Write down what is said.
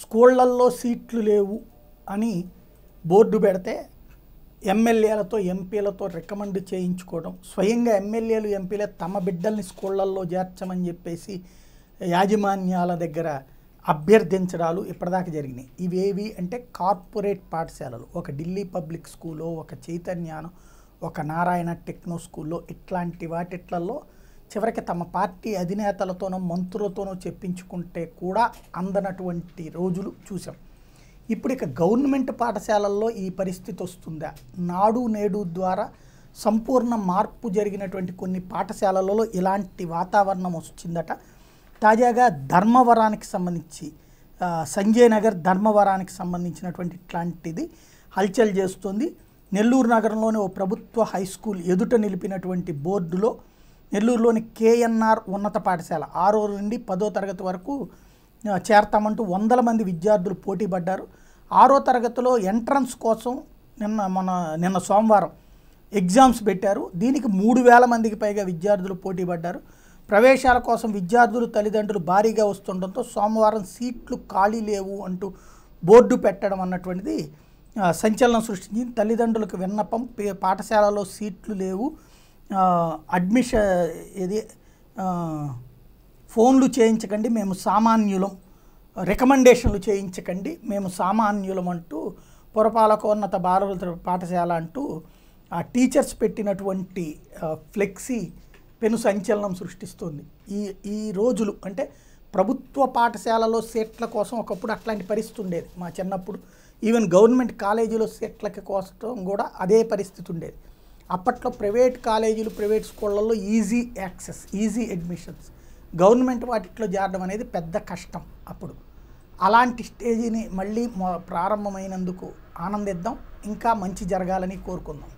స్కూళ్ళల్లో సీట్లు లేవు అని బోర్డు పెడితే ఎమ్మెల్యేలతో ఎంపీలతో రికమెండ్ చేయించుకోవడం స్వయంగా ఎమ్మెల్యేలు ఎంపీలే తమ బిడ్డల్ని స్కూళ్ళల్లో చేర్చమని చెప్పేసి యాజమాన్యాల దగ్గర అభ్యర్థించడాలు ఇప్పటిదాకా జరిగినాయి ఇవేవి అంటే కార్పొరేట్ పాఠశాలలు ఒక ఢిల్లీ పబ్లిక్ స్కూలో ఒక చైతన్యానం ఒక నారాయణ టెక్నో స్కూల్లో ఇట్లాంటి వాటిట్లలో చివరికి తమ పార్టీ అధినేతలతోనో మంత్రులతోనో చెప్పించుకుంటే కూడా అందనటువంటి రోజులు చూసాం ఇప్పుడు ఇక గవర్నమెంట్ పాఠశాలల్లో ఈ పరిస్థితి వస్తుందా నాడు నేడు ద్వారా సంపూర్ణ మార్పు జరిగినటువంటి కొన్ని పాఠశాలలలో ఇలాంటి వాతావరణం వస్తుందట తాజాగా ధర్మవరానికి సంబంధించి సంజయ్ నగర్ ధర్మవరానికి సంబంధించినటువంటి ఇట్లాంటిది హల్చల్ చేస్తుంది నెల్లూరు నగరంలోని ఓ ప్రభుత్వ హై స్కూల్ ఎదుట నిలిపినటువంటి బోర్డులో నెల్లూరులోని కేఎన్ఆర్ ఉన్నత పాఠశాల ఆరో నుండి పదో తరగతి వరకు చేరతామంటూ వందల మంది విద్యార్థులు పోటీ పడ్డారు ఆరో తరగతిలో ఎంట్రన్స్ కోసం నిన్న మన నిన్న సోమవారం ఎగ్జామ్స్ పెట్టారు దీనికి మూడు వేల మందికి పైగా విద్యార్థులు పోటీ పడ్డారు ప్రవేశాల కోసం విద్యార్థులు తల్లిదండ్రులు భారీగా వస్తుండటంతో సోమవారం సీట్లు ఖాళీ లేవు అంటూ బోర్డు పెట్టడం అన్నటువంటిది సంచలనం సృష్టించింది తల్లిదండ్రులకు విన్నపం పాఠశాలలో సీట్లు లేవు అడ్మిషన్ ఇది ఫోన్లు చేయించకండి మేము సామాన్యులం రికమెండేషన్లు చేయించకండి మేము సామాన్యులం అంటూ పురపాలకోన్నత బాలవృత పాఠశాల అంటూ ఆ టీచర్స్ పెట్టినటువంటి ఫ్లెక్సీ పెను సంచలనం సృష్టిస్తుంది ఈ ఈ రోజులు అంటే ప్రభుత్వ పాఠశాలలో సీట్ల కోసం ఒకప్పుడు అట్లాంటి పరిస్థితి ఉండేది మా చిన్నప్పుడు ఈవెన్ గవర్నమెంట్ కాలేజీలో సీట్లకి కోసం కూడా అదే పరిస్థితి ఉండేది అప్పట్లో ప్రైవేట్ కాలేజీలు ప్రైవేట్ స్కూళ్ళల్లో easy access easy admissions government వాటిలో చేరడం అనేది పెద్ద కష్టం అప్పుడు అలాంటి స్టేజీని మళ్ళీ ప్రారంభమైనందుకు ఆనందిద్దాం ఇంకా మంచి జరగాలని కోరుకుందాం